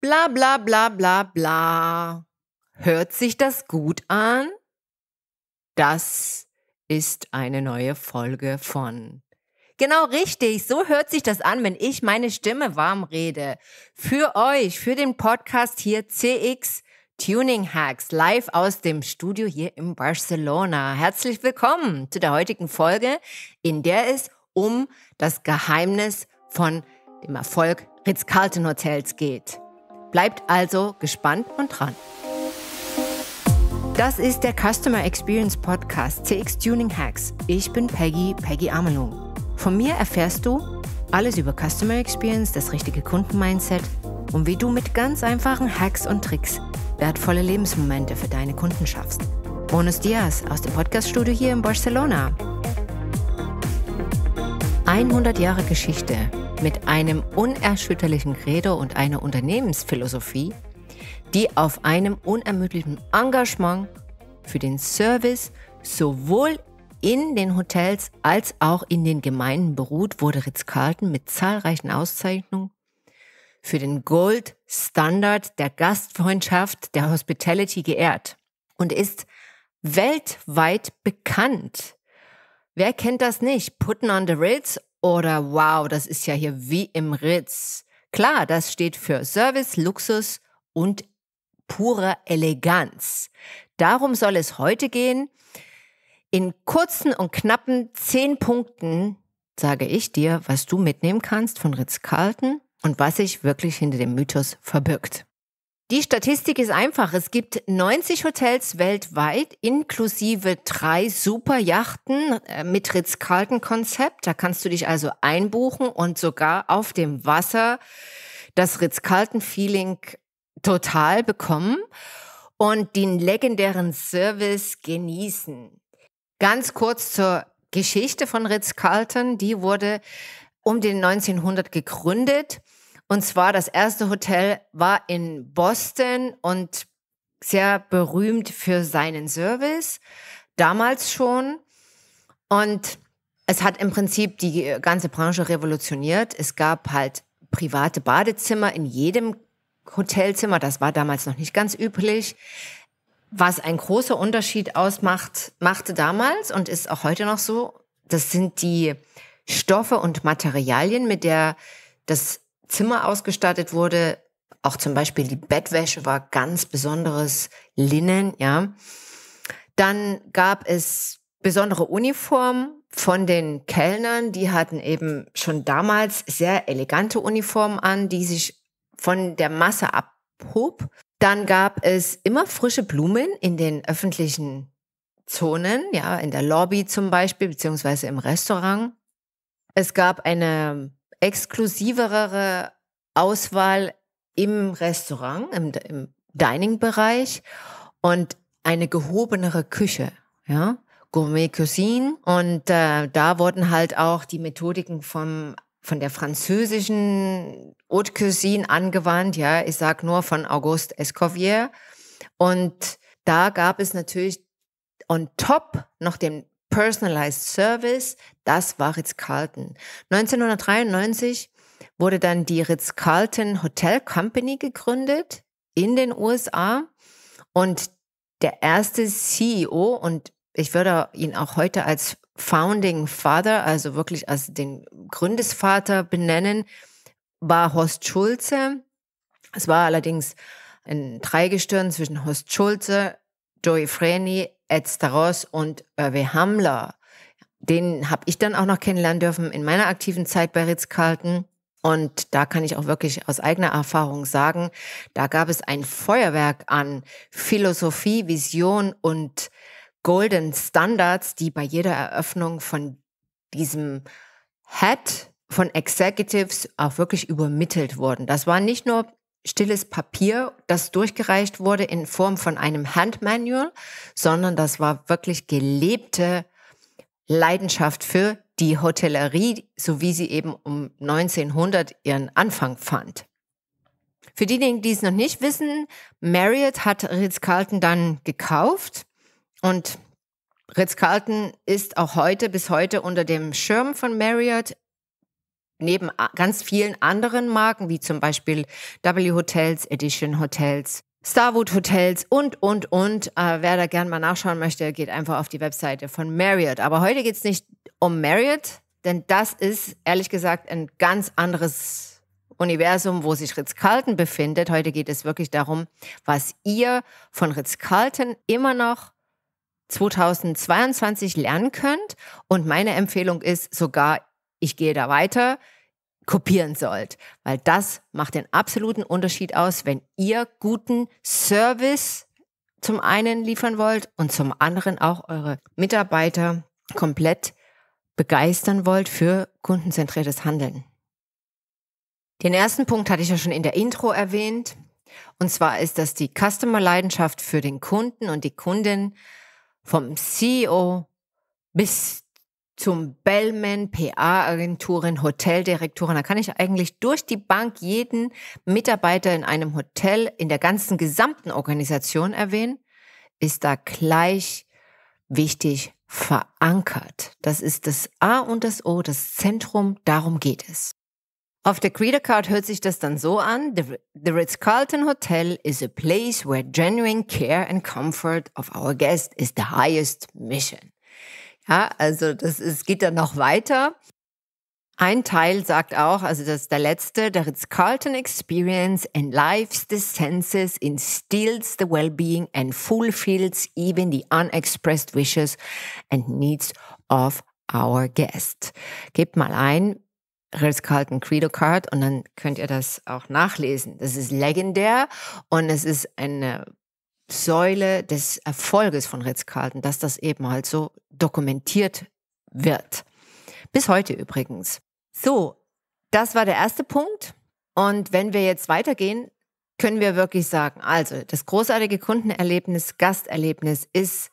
Bla bla bla bla bla. Hört sich das gut an? Das ist eine neue Folge von. Genau richtig, so hört sich das an, wenn ich meine Stimme warm rede. Für euch, für den Podcast hier CX Tuning Hacks, live aus dem Studio hier in Barcelona. Herzlich willkommen zu der heutigen Folge, in der es um das Geheimnis von dem Erfolg Ritz-Carlton Hotels geht. Bleibt also gespannt und dran. Das ist der Customer Experience Podcast CX Tuning Hacks. Ich bin Peggy, Peggy Amelung. Von mir erfährst du alles über Customer Experience, das richtige Kundenmindset und wie du mit ganz einfachen Hacks und Tricks wertvolle Lebensmomente für deine Kunden schaffst. Bonus Dias aus dem Podcaststudio hier in Barcelona. 100 Jahre Geschichte mit einem unerschütterlichen Credo und einer Unternehmensphilosophie, die auf einem unermüdlichen Engagement für den Service sowohl in den Hotels als auch in den Gemeinden beruht, wurde Ritz-Carlton mit zahlreichen Auszeichnungen für den Gold Standard der Gastfreundschaft, der Hospitality geehrt und ist weltweit bekannt. Wer kennt das nicht? Putten on the Ritz oder wow, das ist ja hier wie im Ritz. Klar, das steht für Service, Luxus und pure Eleganz. Darum soll es heute gehen. In kurzen und knappen zehn Punkten sage ich dir, was du mitnehmen kannst von Ritz-Carlton und was sich wirklich hinter dem Mythos verbirgt. Die Statistik ist einfach. Es gibt 90 Hotels weltweit, inklusive drei Superjachten äh, mit Ritz-Carlton-Konzept. Da kannst du dich also einbuchen und sogar auf dem Wasser das Ritz-Carlton-Feeling total bekommen und den legendären Service genießen. Ganz kurz zur Geschichte von Ritz-Carlton. Die wurde um den 1900 gegründet und zwar das erste Hotel war in Boston und sehr berühmt für seinen Service, damals schon. Und es hat im Prinzip die ganze Branche revolutioniert. Es gab halt private Badezimmer in jedem Hotelzimmer. Das war damals noch nicht ganz üblich. Was ein großer Unterschied ausmacht, machte damals und ist auch heute noch so, das sind die Stoffe und Materialien, mit der das Zimmer ausgestattet wurde. Auch zum Beispiel die Bettwäsche war ganz besonderes Linnen, ja. Dann gab es besondere Uniformen von den Kellnern. Die hatten eben schon damals sehr elegante Uniformen an, die sich von der Masse abhob. Dann gab es immer frische Blumen in den öffentlichen Zonen, ja, in der Lobby zum Beispiel, beziehungsweise im Restaurant. Es gab eine exklusivere Auswahl im Restaurant, im, im Dining-Bereich und eine gehobenere Küche, ja, Gourmet Cuisine. Und äh, da wurden halt auch die Methodiken vom von der französischen Haute Cuisine angewandt, ja, ich sag nur von Auguste Escovier. Und da gab es natürlich on top noch den Personalized Service, das war Ritz-Carlton. 1993 wurde dann die Ritz-Carlton Hotel Company gegründet in den USA und der erste CEO und ich würde ihn auch heute als Founding Father, also wirklich als den Gründesvater benennen, war Horst Schulze. Es war allerdings ein Dreigestirn zwischen Horst Schulze, Joey Freni, Edstaros und Hervé Hamler. Den habe ich dann auch noch kennenlernen dürfen in meiner aktiven Zeit bei Ritz-Carlton. Und da kann ich auch wirklich aus eigener Erfahrung sagen, da gab es ein Feuerwerk an Philosophie, Vision und Golden Standards, die bei jeder Eröffnung von diesem Head von Executives auch wirklich übermittelt wurden. Das war nicht nur stilles Papier, das durchgereicht wurde in Form von einem Handmanual, sondern das war wirklich gelebte Leidenschaft für die Hotellerie, so wie sie eben um 1900 ihren Anfang fand. Für diejenigen, die es noch nicht wissen, Marriott hat Ritz-Carlton dann gekauft und Ritz-Carlton ist auch heute bis heute unter dem Schirm von Marriott neben ganz vielen anderen Marken, wie zum Beispiel W Hotels, Edition Hotels, Starwood Hotels und, und, und. Äh, wer da gerne mal nachschauen möchte, geht einfach auf die Webseite von Marriott. Aber heute geht es nicht um Marriott, denn das ist ehrlich gesagt ein ganz anderes Universum, wo sich Ritz-Carlton befindet. Heute geht es wirklich darum, was ihr von Ritz-Carlton immer noch 2022 lernen könnt. Und meine Empfehlung ist sogar ich gehe da weiter, kopieren sollt, weil das macht den absoluten Unterschied aus, wenn ihr guten Service zum einen liefern wollt und zum anderen auch eure Mitarbeiter komplett begeistern wollt für kundenzentriertes Handeln. Den ersten Punkt hatte ich ja schon in der Intro erwähnt. Und zwar ist das die Customer-Leidenschaft für den Kunden und die Kundin vom CEO bis zum Bellman, pa agenturen Hoteldirektoren. Da kann ich eigentlich durch die Bank jeden Mitarbeiter in einem Hotel, in der ganzen gesamten Organisation erwähnen, ist da gleich wichtig verankert. Das ist das A und das O, das Zentrum, darum geht es. Auf der Credit Card hört sich das dann so an. The, the Ritz-Carlton Hotel is a place where genuine care and comfort of our guests is the highest mission. Ja, also das ist, geht dann noch weiter. Ein Teil sagt auch, also das ist der letzte, der Ritz-Carlton Experience enlives the senses, instills the well-being and fulfills even the unexpressed wishes and needs of our guest. Gebt mal ein, Ritz-Carlton Credo Card und dann könnt ihr das auch nachlesen. Das ist legendär und es ist eine Säule des Erfolges von Ritz-Carlton, dass das eben halt so dokumentiert wird. Bis heute übrigens. So, das war der erste Punkt. Und wenn wir jetzt weitergehen, können wir wirklich sagen, also das großartige Kundenerlebnis, Gasterlebnis ist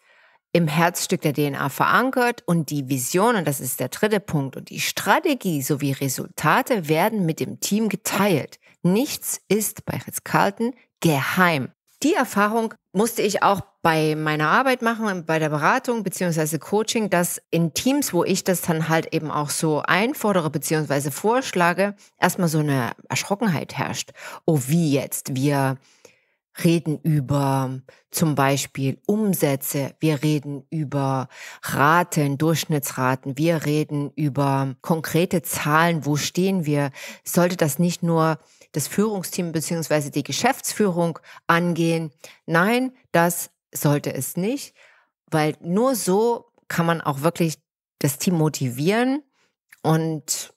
im Herzstück der DNA verankert und die Vision, und das ist der dritte Punkt, und die Strategie sowie Resultate werden mit dem Team geteilt. Nichts ist bei Ritz-Carlton geheim die Erfahrung musste ich auch bei meiner Arbeit machen, bei der Beratung beziehungsweise Coaching, dass in Teams, wo ich das dann halt eben auch so einfordere beziehungsweise vorschlage, erstmal so eine Erschrockenheit herrscht. Oh, wie jetzt? Wir reden über zum Beispiel Umsätze, wir reden über Raten, Durchschnittsraten, wir reden über konkrete Zahlen, wo stehen wir. Sollte das nicht nur das Führungsteam beziehungsweise die Geschäftsführung angehen. Nein, das sollte es nicht, weil nur so kann man auch wirklich das Team motivieren und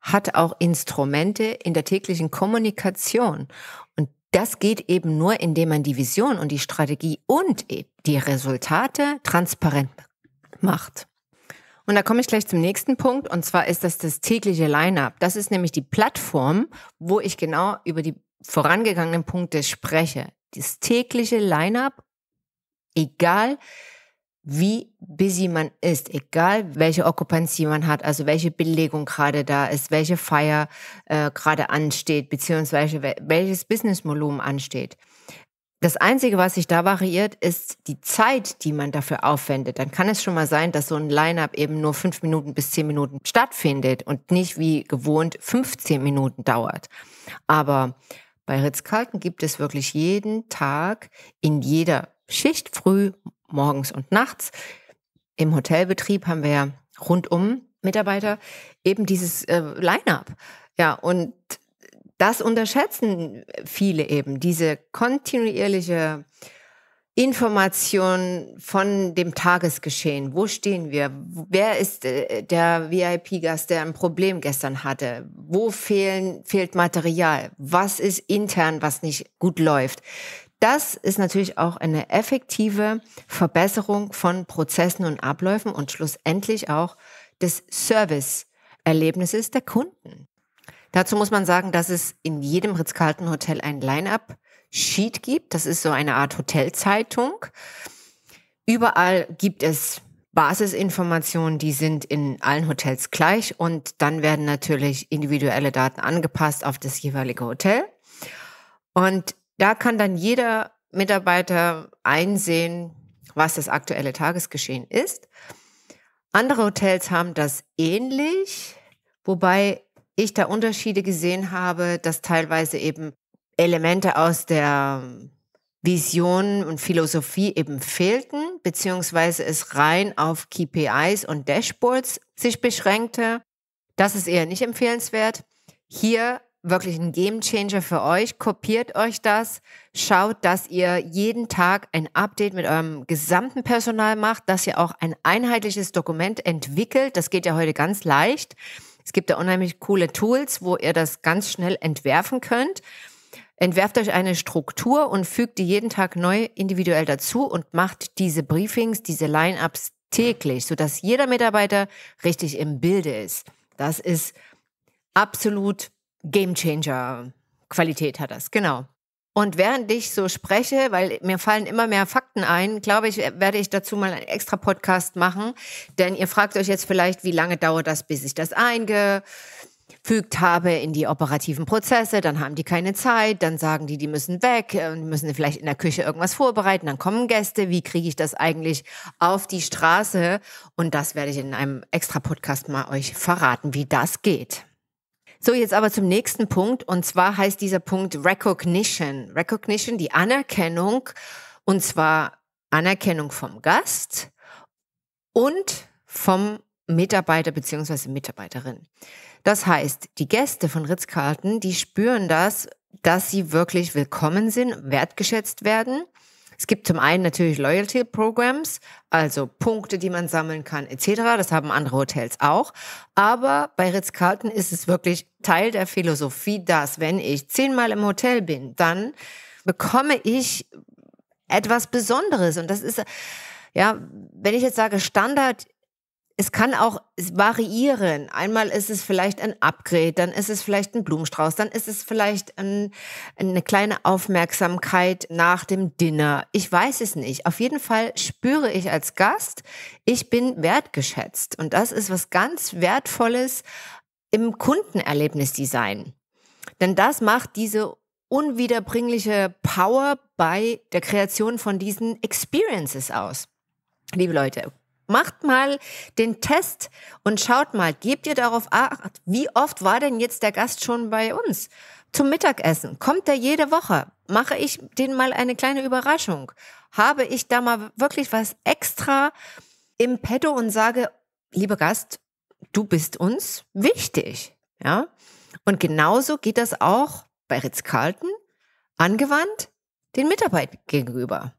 hat auch Instrumente in der täglichen Kommunikation. Und das geht eben nur, indem man die Vision und die Strategie und die Resultate transparent macht. Und da komme ich gleich zum nächsten Punkt, und zwar ist das das tägliche Line-up. Das ist nämlich die Plattform, wo ich genau über die vorangegangenen Punkte spreche. Das tägliche Line-up, egal wie busy man ist, egal welche Okkupantie man hat, also welche Belegung gerade da ist, welche Feier äh, gerade ansteht, beziehungsweise welches Businessvolumen ansteht. Das Einzige, was sich da variiert, ist die Zeit, die man dafür aufwendet. Dann kann es schon mal sein, dass so ein Line-up eben nur fünf Minuten bis zehn Minuten stattfindet und nicht wie gewohnt 15 Minuten dauert. Aber bei Ritz-Kalten gibt es wirklich jeden Tag in jeder Schicht, früh, morgens und nachts. Im Hotelbetrieb haben wir ja rundum Mitarbeiter eben dieses äh, Line-up. Ja, und das unterschätzen viele eben, diese kontinuierliche Information von dem Tagesgeschehen. Wo stehen wir? Wer ist äh, der VIP-Gast, der ein Problem gestern hatte? Wo fehlen, fehlt Material? Was ist intern, was nicht gut läuft? Das ist natürlich auch eine effektive Verbesserung von Prozessen und Abläufen und schlussendlich auch des Service-Erlebnisses der Kunden. Dazu muss man sagen, dass es in jedem Ritz-Carlton-Hotel ein Line-Up-Sheet gibt. Das ist so eine Art Hotelzeitung. Überall gibt es Basisinformationen, die sind in allen Hotels gleich und dann werden natürlich individuelle Daten angepasst auf das jeweilige Hotel. Und da kann dann jeder Mitarbeiter einsehen, was das aktuelle Tagesgeschehen ist. Andere Hotels haben das ähnlich, wobei ich da Unterschiede gesehen habe, dass teilweise eben Elemente aus der ähm, Vision und Philosophie eben fehlten, beziehungsweise es rein auf KPIs und Dashboards sich beschränkte. Das ist eher nicht empfehlenswert. Hier wirklich ein Gamechanger für euch. Kopiert euch das. Schaut, dass ihr jeden Tag ein Update mit eurem gesamten Personal macht, dass ihr auch ein einheitliches Dokument entwickelt. Das geht ja heute ganz leicht es gibt da unheimlich coole Tools, wo ihr das ganz schnell entwerfen könnt. Entwerft euch eine Struktur und fügt die jeden Tag neu individuell dazu und macht diese Briefings, diese Line-ups täglich, sodass jeder Mitarbeiter richtig im Bilde ist. Das ist absolut Game Changer. Qualität hat das, genau. Und während ich so spreche, weil mir fallen immer mehr Fakten ein, glaube ich, werde ich dazu mal einen extra Podcast machen. Denn ihr fragt euch jetzt vielleicht, wie lange dauert das, bis ich das eingefügt habe in die operativen Prozesse. Dann haben die keine Zeit, dann sagen die, die müssen weg, äh, müssen vielleicht in der Küche irgendwas vorbereiten, dann kommen Gäste. Wie kriege ich das eigentlich auf die Straße? Und das werde ich in einem extra Podcast mal euch verraten, wie das geht. So, jetzt aber zum nächsten Punkt. Und zwar heißt dieser Punkt Recognition. Recognition, die Anerkennung. Und zwar Anerkennung vom Gast und vom Mitarbeiter bzw. Mitarbeiterin. Das heißt, die Gäste von Ritz-Carlton, die spüren das, dass sie wirklich willkommen sind, wertgeschätzt werden es gibt zum einen natürlich Loyalty Programs, also Punkte, die man sammeln kann, etc. Das haben andere Hotels auch. Aber bei Ritz-Carlton ist es wirklich Teil der Philosophie, dass wenn ich zehnmal im Hotel bin, dann bekomme ich etwas Besonderes. Und das ist, ja, wenn ich jetzt sage Standard es kann auch variieren. Einmal ist es vielleicht ein Upgrade, dann ist es vielleicht ein Blumenstrauß, dann ist es vielleicht ein, eine kleine Aufmerksamkeit nach dem Dinner. Ich weiß es nicht. Auf jeden Fall spüre ich als Gast, ich bin wertgeschätzt. Und das ist was ganz Wertvolles im Kundenerlebnisdesign. Denn das macht diese unwiederbringliche Power bei der Kreation von diesen Experiences aus. Liebe Leute, Macht mal den Test und schaut mal, gebt ihr darauf acht, wie oft war denn jetzt der Gast schon bei uns? Zum Mittagessen. Kommt er jede Woche? Mache ich den mal eine kleine Überraschung? Habe ich da mal wirklich was extra im Petto und sage, lieber Gast, du bist uns wichtig. Ja? Und genauso geht das auch bei Ritz-Carlton angewandt den Mitarbeitern gegenüber.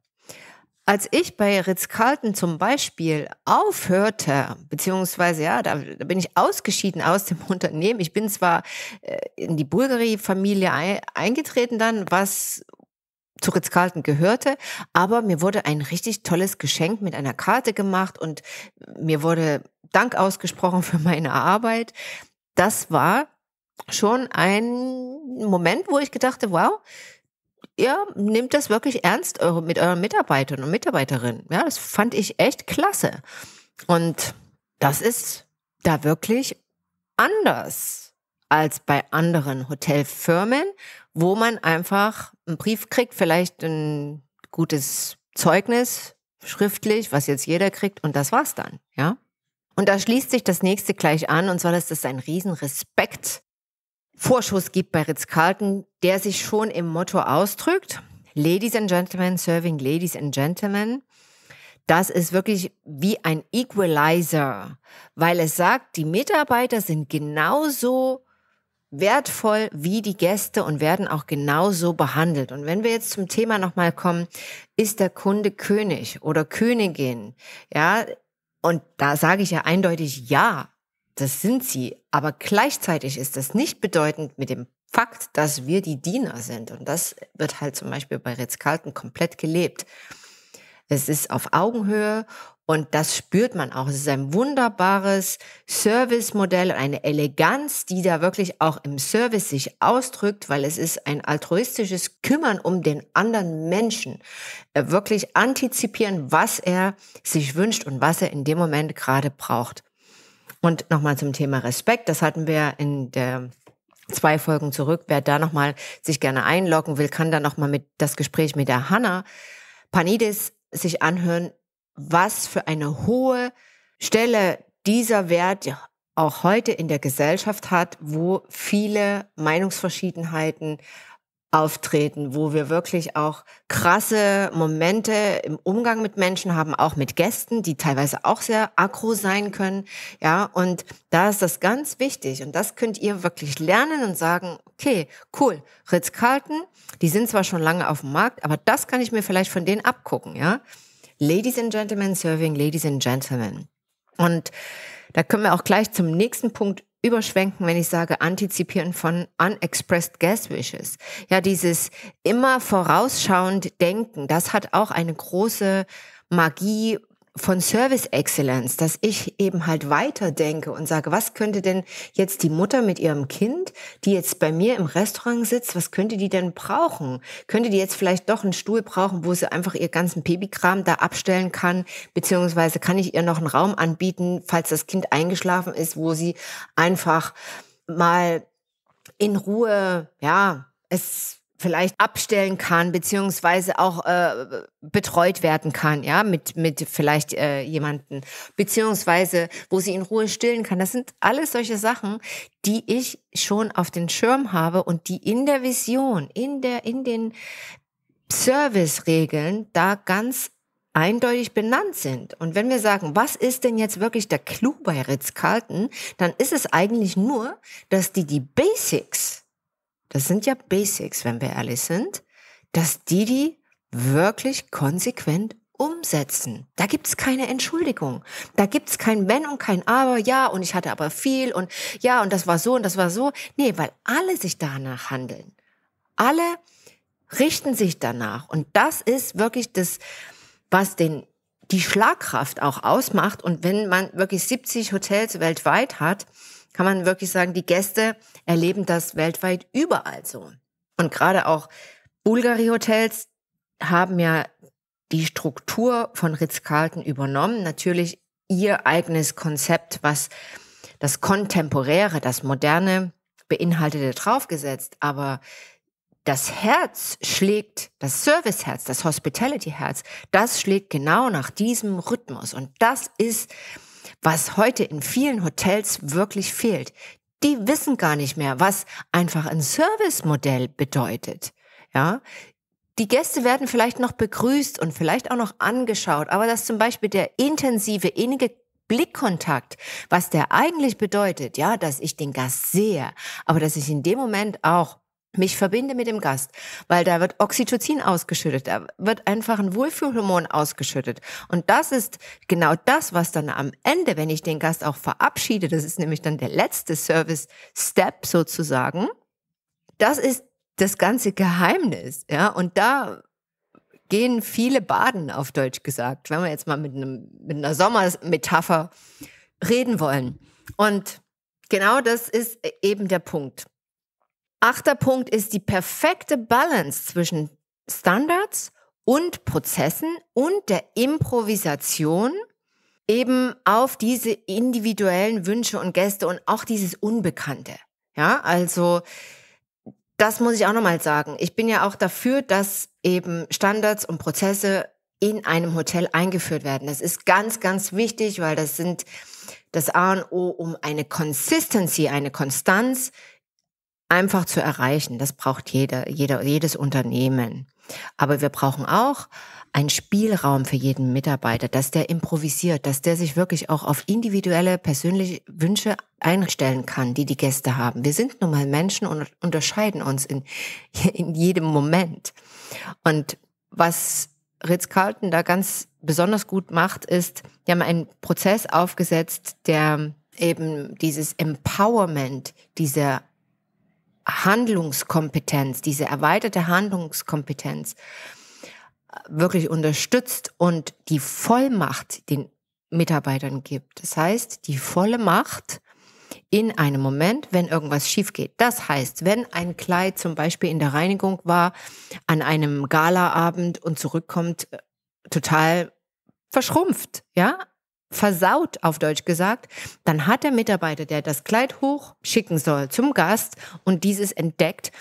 Als ich bei Ritz-Carlton zum Beispiel aufhörte, beziehungsweise ja, da, da, bin ich ausgeschieden aus dem Unternehmen. Ich bin zwar äh, in die Bulgari-Familie ein, eingetreten dann, was zu Ritz-Carlton gehörte, aber mir wurde ein richtig tolles Geschenk mit einer Karte gemacht und mir wurde Dank ausgesprochen für meine Arbeit. Das war schon ein Moment, wo ich gedachte, wow, ihr nehmt das wirklich ernst eure, mit euren Mitarbeitern und Mitarbeiterinnen. Ja, das fand ich echt klasse. Und das ist da wirklich anders als bei anderen Hotelfirmen, wo man einfach einen Brief kriegt, vielleicht ein gutes Zeugnis schriftlich, was jetzt jeder kriegt und das war's dann, ja? Und da schließt sich das nächste gleich an und zwar, dass das ein Riesenrespekt Vorschuss gibt bei Ritz-Carlton, der sich schon im Motto ausdrückt. Ladies and Gentlemen, serving Ladies and Gentlemen. Das ist wirklich wie ein Equalizer, weil es sagt, die Mitarbeiter sind genauso wertvoll wie die Gäste und werden auch genauso behandelt. Und wenn wir jetzt zum Thema nochmal kommen, ist der Kunde König oder Königin? Ja, und da sage ich ja eindeutig ja. Das sind sie. Aber gleichzeitig ist das nicht bedeutend mit dem Fakt, dass wir die Diener sind. Und das wird halt zum Beispiel bei Ritz-Carlton komplett gelebt. Es ist auf Augenhöhe und das spürt man auch. Es ist ein wunderbares Service-Modell eine Eleganz, die da wirklich auch im Service sich ausdrückt, weil es ist ein altruistisches Kümmern um den anderen Menschen. Wirklich antizipieren, was er sich wünscht und was er in dem Moment gerade braucht. Und nochmal zum Thema Respekt. Das hatten wir in der zwei Folgen zurück. Wer da nochmal sich gerne einloggen will, kann da nochmal mit das Gespräch mit der Hanna Panidis sich anhören, was für eine hohe Stelle dieser Wert auch heute in der Gesellschaft hat, wo viele Meinungsverschiedenheiten auftreten, wo wir wirklich auch krasse Momente im Umgang mit Menschen haben, auch mit Gästen, die teilweise auch sehr aggro sein können. Ja, und da ist das ganz wichtig. Und das könnt ihr wirklich lernen und sagen, okay, cool, Ritz-Carlton, die sind zwar schon lange auf dem Markt, aber das kann ich mir vielleicht von denen abgucken, ja. Ladies and Gentlemen serving Ladies and Gentlemen. Und da können wir auch gleich zum nächsten Punkt überschwenken, wenn ich sage antizipieren von unexpressed guest wishes. Ja, dieses immer vorausschauend denken, das hat auch eine große Magie, von Service Excellence, dass ich eben halt weiter denke und sage, was könnte denn jetzt die Mutter mit ihrem Kind, die jetzt bei mir im Restaurant sitzt, was könnte die denn brauchen? Könnte die jetzt vielleicht doch einen Stuhl brauchen, wo sie einfach ihr ganzen Babykram da abstellen kann? Beziehungsweise kann ich ihr noch einen Raum anbieten, falls das Kind eingeschlafen ist, wo sie einfach mal in Ruhe, ja, es vielleicht abstellen kann, beziehungsweise auch äh, betreut werden kann, ja, mit, mit vielleicht äh, jemanden, beziehungsweise wo sie in Ruhe stillen kann. Das sind alles solche Sachen, die ich schon auf den Schirm habe und die in der Vision, in der, in den Service-Regeln da ganz eindeutig benannt sind. Und wenn wir sagen, was ist denn jetzt wirklich der Clou bei Ritz-Carlton, dann ist es eigentlich nur, dass die die Basics das sind ja Basics, wenn wir ehrlich sind, dass die die wirklich konsequent umsetzen. Da gibt's keine Entschuldigung. Da gibt's kein Wenn und kein Aber, ja, und ich hatte aber viel und ja, und das war so und das war so. Nee, weil alle sich danach handeln. Alle richten sich danach. Und das ist wirklich das, was den, die Schlagkraft auch ausmacht. Und wenn man wirklich 70 Hotels weltweit hat, kann man wirklich sagen, die Gäste erleben das weltweit überall so. Und gerade auch Bulgari-Hotels haben ja die Struktur von Ritz-Carlton übernommen. Natürlich ihr eigenes Konzept, was das Kontemporäre, das Moderne beinhaltete, draufgesetzt. Aber das Herz schlägt, das Service-Herz, das Hospitality-Herz, das schlägt genau nach diesem Rhythmus. Und das ist was heute in vielen Hotels wirklich fehlt. Die wissen gar nicht mehr, was einfach ein Servicemodell bedeutet. Ja, die Gäste werden vielleicht noch begrüßt und vielleicht auch noch angeschaut, aber dass zum Beispiel der intensive, innige Blickkontakt, was der eigentlich bedeutet, ja, dass ich den Gast sehe, aber dass ich in dem Moment auch mich verbinde mit dem Gast, weil da wird Oxytocin ausgeschüttet, da wird einfach ein Wohlfühlhormon ausgeschüttet. Und das ist genau das, was dann am Ende, wenn ich den Gast auch verabschiede, das ist nämlich dann der letzte Service-Step sozusagen, das ist das ganze Geheimnis. Ja? Und da gehen viele baden, auf Deutsch gesagt, wenn wir jetzt mal mit, einem, mit einer Sommermetapher reden wollen. Und genau das ist e-, eben der Punkt. Achter Punkt ist die perfekte Balance zwischen Standards und Prozessen und der Improvisation eben auf diese individuellen Wünsche und Gäste und auch dieses Unbekannte. Ja, also das muss ich auch nochmal sagen. Ich bin ja auch dafür, dass eben Standards und Prozesse in einem Hotel eingeführt werden. Das ist ganz, ganz wichtig, weil das sind das A und O, um eine Consistency, eine Konstanz einfach zu erreichen. Das braucht jeder, jeder, jedes Unternehmen. Aber wir brauchen auch einen Spielraum für jeden Mitarbeiter, dass der improvisiert, dass der sich wirklich auch auf individuelle persönliche Wünsche einstellen kann, die die Gäste haben. Wir sind nun mal Menschen und unterscheiden uns in, in jedem Moment. Und was Ritz-Carlton da ganz besonders gut macht, ist, die haben einen Prozess aufgesetzt, der eben dieses Empowerment dieser Handlungskompetenz, diese erweiterte Handlungskompetenz äh, wirklich unterstützt und die Vollmacht den Mitarbeitern gibt. Das heißt, die volle Macht in einem Moment, wenn irgendwas schief geht. Das heißt, wenn ein Kleid zum Beispiel in der Reinigung war, an einem Galaabend und zurückkommt, äh, total verschrumpft, ja, versaut, auf Deutsch gesagt, dann hat der Mitarbeiter, der das Kleid hochschicken soll zum Gast und dieses entdeckt,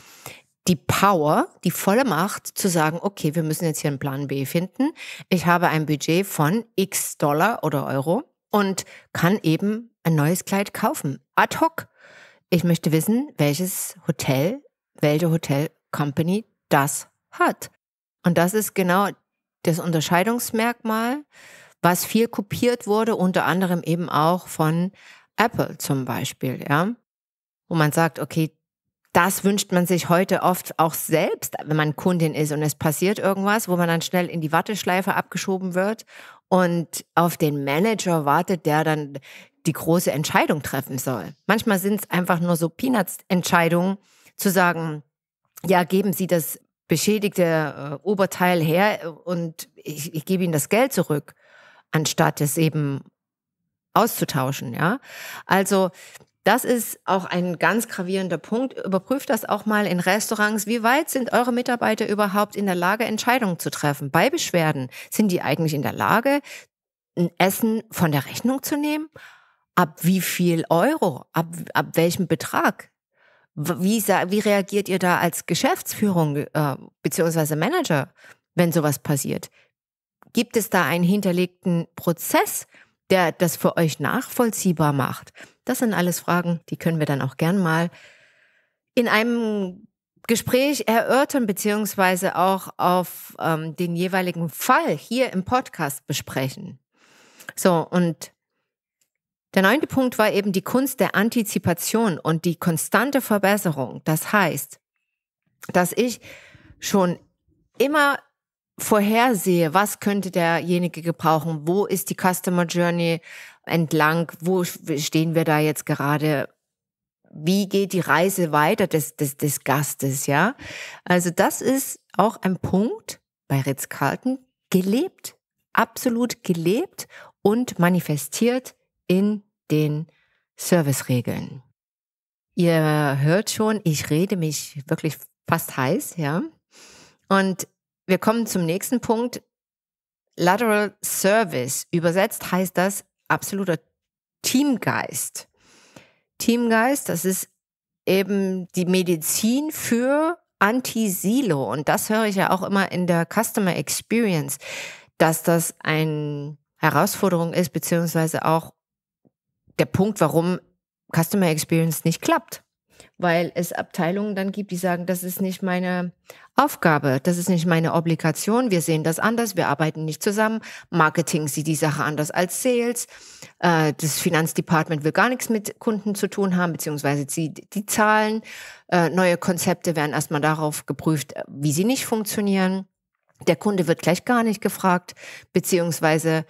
die Power, die volle Macht zu sagen, okay, wir müssen jetzt hier einen Plan B finden. Ich habe ein Budget von x Dollar oder Euro und kann eben ein neues Kleid kaufen. Ad hoc. Ich möchte wissen, welches Hotel, welche Hotel Company das hat. Und das ist genau das Unterscheidungsmerkmal was viel kopiert wurde, unter anderem eben auch von Apple zum Beispiel, ja. Wo man sagt, okay, das wünscht man sich heute oft auch selbst, wenn man Kundin ist und es passiert irgendwas, wo man dann schnell in die Warteschleife abgeschoben wird und auf den Manager wartet, der dann die große Entscheidung treffen soll. Manchmal sind es einfach nur so Peanuts-Entscheidungen zu sagen, ja, geben Sie das beschädigte äh, Oberteil her äh, und ich, ich gebe Ihnen das Geld zurück anstatt es eben auszutauschen, ja. Also, das ist auch ein ganz gravierender Punkt. Überprüft das auch mal in Restaurants. Wie weit sind eure Mitarbeiter überhaupt in der Lage, Entscheidungen zu treffen? Bei Beschwerden sind die eigentlich in der Lage, ein Essen von der Rechnung zu nehmen? Ab wie viel Euro? Ab, ab welchem Betrag? Wie, wie reagiert ihr da als Geschäftsführung äh, beziehungsweise Manager, wenn sowas passiert? Gibt es da einen hinterlegten Prozess, der das für euch nachvollziehbar macht? Das sind alles Fragen, die können wir dann auch gern mal in einem Gespräch erörtern, beziehungsweise auch auf ähm, den jeweiligen Fall hier im Podcast besprechen. So, und der neunte Punkt war eben die Kunst der Antizipation und die konstante Verbesserung. Das heißt, dass ich schon immer vorhersehe, was könnte derjenige gebrauchen, wo ist die Customer Journey entlang, wo stehen wir da jetzt gerade, wie geht die Reise weiter des, des, des Gastes, ja. Also das ist auch ein Punkt bei Ritz-Carlton, gelebt, absolut gelebt und manifestiert in den Serviceregeln. Ihr hört schon, ich rede mich wirklich fast heiß, ja. Und wir kommen zum nächsten Punkt. Lateral Service. Übersetzt heißt das absoluter Teamgeist. Teamgeist, das ist eben die Medizin für Anti-Silo. Und das höre ich ja auch immer in der Customer Experience, dass das eine Herausforderung ist, beziehungsweise auch der Punkt, warum Customer Experience nicht klappt weil es Abteilungen dann gibt, die sagen, das ist nicht meine Aufgabe, das ist nicht meine Obligation, wir sehen das anders, wir arbeiten nicht zusammen, Marketing sieht die Sache anders als Sales, äh, das Finanzdepartment will gar nichts mit Kunden zu tun haben, beziehungsweise zieht die Zahlen, äh, neue Konzepte werden erstmal darauf geprüft, wie sie nicht funktionieren, der Kunde wird gleich gar nicht gefragt, beziehungsweise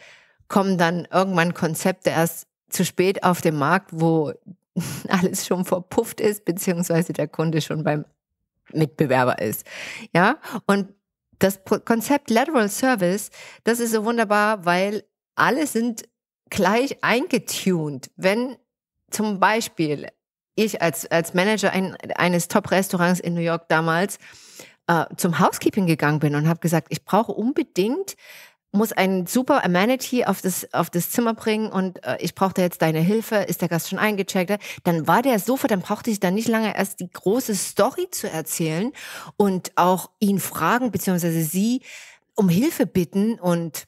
kommen dann irgendwann Konzepte erst zu spät auf den Markt, wo alles schon verpufft ist, beziehungsweise der Kunde schon beim Mitbewerber ist. Ja, und das Konzept Lateral Service, das ist so wunderbar, weil alle sind gleich eingetuned. Wenn zum Beispiel ich als, als Manager ein, eines Top-Restaurants in New York damals äh, zum Housekeeping gegangen bin und habe gesagt, ich brauche unbedingt muss ein super Amenity auf das, auf das Zimmer bringen und äh, ich brauchte jetzt deine Hilfe, ist der Gast schon eingecheckt? Ne? Dann war der sofort, dann brauchte ich dann nicht lange erst die große Story zu erzählen und auch ihn fragen, beziehungsweise sie um Hilfe bitten und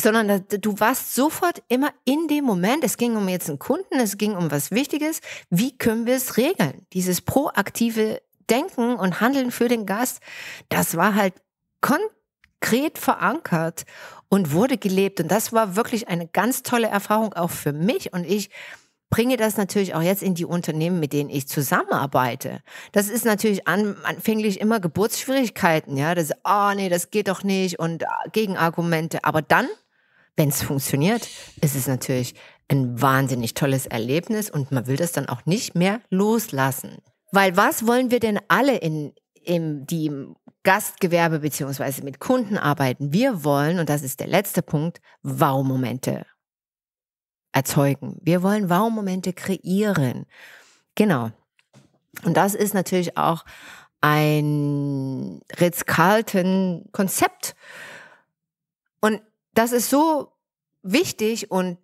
sondern du warst sofort immer in dem Moment. Es ging um jetzt einen Kunden, es ging um was Wichtiges. Wie können wir es regeln? Dieses proaktive Denken und Handeln für den Gast, das war halt kon konkret verankert und wurde gelebt. Und das war wirklich eine ganz tolle Erfahrung auch für mich. Und ich bringe das natürlich auch jetzt in die Unternehmen, mit denen ich zusammenarbeite. Das ist natürlich an, anfänglich immer Geburtsschwierigkeiten, ja. Das, oh, nee, das geht doch nicht und Gegenargumente. Aber dann, wenn es funktioniert, ist es natürlich ein wahnsinnig tolles Erlebnis und man will das dann auch nicht mehr loslassen. Weil was wollen wir denn alle in, in die im Gastgewerbe beziehungsweise mit Kunden arbeiten. Wir wollen, und das ist der letzte Punkt, Wow-Momente erzeugen. Wir wollen Wow-Momente kreieren. Genau. Und das ist natürlich auch ein Ritz-Carlton-Konzept. Und das ist so wichtig und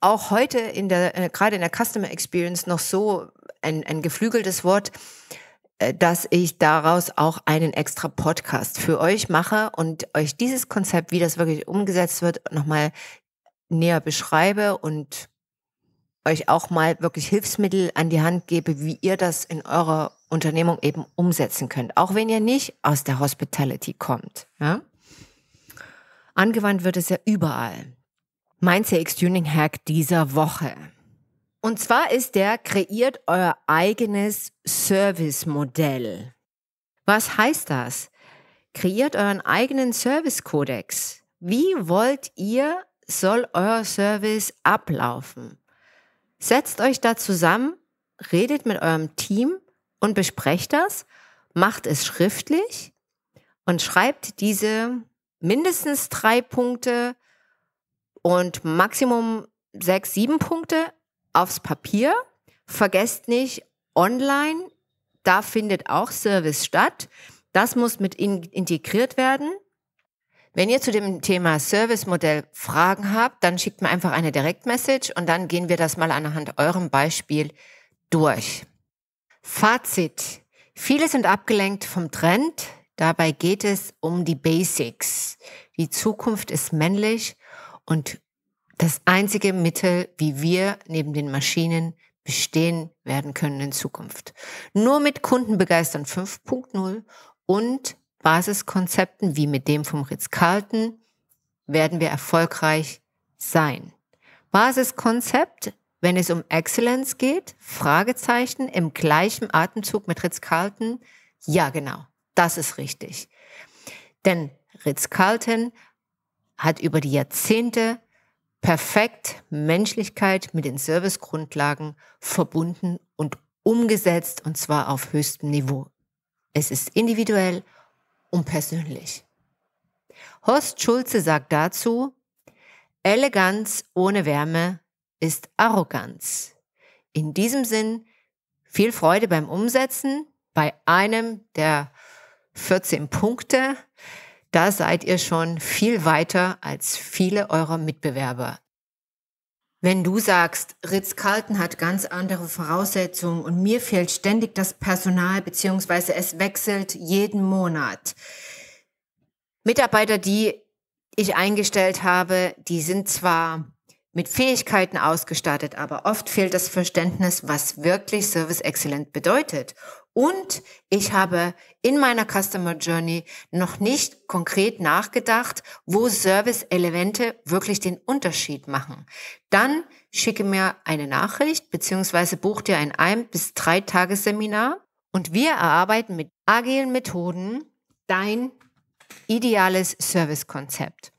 auch heute in der, äh, gerade in der Customer Experience noch so ein, ein geflügeltes Wort äh, dass ich daraus auch einen extra Podcast für euch mache und euch dieses Konzept, wie das wirklich umgesetzt wird, nochmal näher beschreibe und euch auch mal wirklich Hilfsmittel an die Hand gebe, wie ihr das in eurer Unternehmung eben umsetzen könnt, auch wenn ihr nicht aus der Hospitality kommt. Ja? Angewandt wird es ja überall. Mein CX Tuning Hack dieser Woche. Und zwar ist der, kreiert euer eigenes Service-Modell. Was heißt das? Kreiert euren eigenen Service-Kodex. Wie wollt ihr, soll euer Service ablaufen? Setzt euch da zusammen, redet mit eurem Team und besprecht das, macht es schriftlich und schreibt diese mindestens drei Punkte und Maximum sechs, sieben Punkte aufs Papier. Vergesst nicht, online, da findet auch Service statt. Das muss mit integriert werden. Wenn ihr zu dem Thema Service-Modell Fragen habt, dann schickt mir einfach eine Direktmessage und dann gehen wir das mal anhand eurem Beispiel durch. Fazit. Viele sind abgelenkt vom Trend. Dabei geht es um die Basics. Die Zukunft ist männlich und das einzige Mittel, wie wir neben den Maschinen bestehen werden können in Zukunft. Nur mit Kundenbegeistern 5.0 und Basiskonzepten wie mit dem vom Ritz-Carlton werden wir erfolgreich sein. Basiskonzept, wenn es um Exzellenz geht, Fragezeichen im gleichen Atemzug mit Ritz-Carlton. Ja, genau, das ist richtig. Denn Ritz-Carlton hat über die Jahrzehnte perfekt Menschlichkeit mit den Servicegrundlagen verbunden und umgesetzt und zwar auf höchstem Niveau. Es ist individuell und persönlich. Horst Schulze sagt dazu, Eleganz ohne Wärme ist Arroganz. In diesem Sinn viel Freude beim Umsetzen bei einem der 14 Punkte da seid ihr schon viel weiter als viele eurer Mitbewerber. Wenn du sagst, Ritz-Carlton hat ganz andere Voraussetzungen und mir fehlt ständig das Personal bzw. es wechselt jeden Monat. Mitarbeiter, die ich eingestellt habe, die sind zwar mit Fähigkeiten ausgestattet, aber oft fehlt das Verständnis, was wirklich Service Excellent bedeutet und ich habe in meiner Customer Journey noch nicht konkret nachgedacht, wo Service-Elemente wirklich den Unterschied machen. Dann schicke mir eine Nachricht beziehungsweise buch dir ein ein- bis drei Tagesseminar und wir erarbeiten mit agilen Methoden dein ideales Service-Konzept.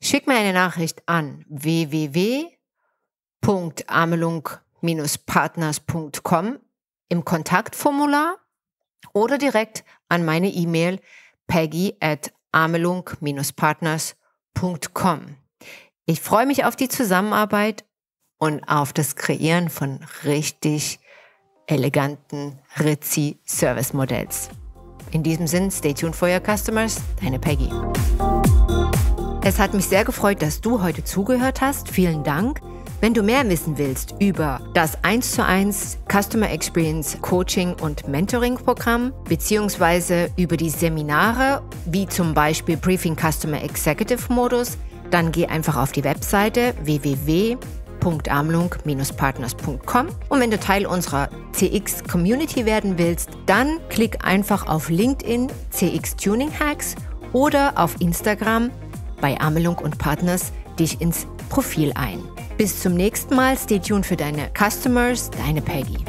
Schick mir eine Nachricht an www.amelung-partners.com im Kontaktformular oder direkt an meine E-Mail peggy at amelung-partners.com. Ich freue mich auf die Zusammenarbeit und auf das Kreieren von richtig eleganten Ritzi Service Modells. In diesem Sinn, stay tuned for your customers, deine Peggy. Es hat mich sehr gefreut, dass du heute zugehört hast. Vielen Dank. Wenn du mehr wissen willst über das 1 zu 1 Customer Experience Coaching und Mentoring Programm, beziehungsweise über die Seminare, wie zum Beispiel Briefing Customer Executive Modus, dann geh einfach auf die Webseite www www.amlung-partners.com. Und wenn du Teil unserer CX Community werden willst, dann klick einfach auf LinkedIn CX Tuning Hacks oder auf Instagram bei Amelung und Partners dich ins Profil ein. Bis zum nächsten Mal. Stay tuned für deine Customers, deine Peggy.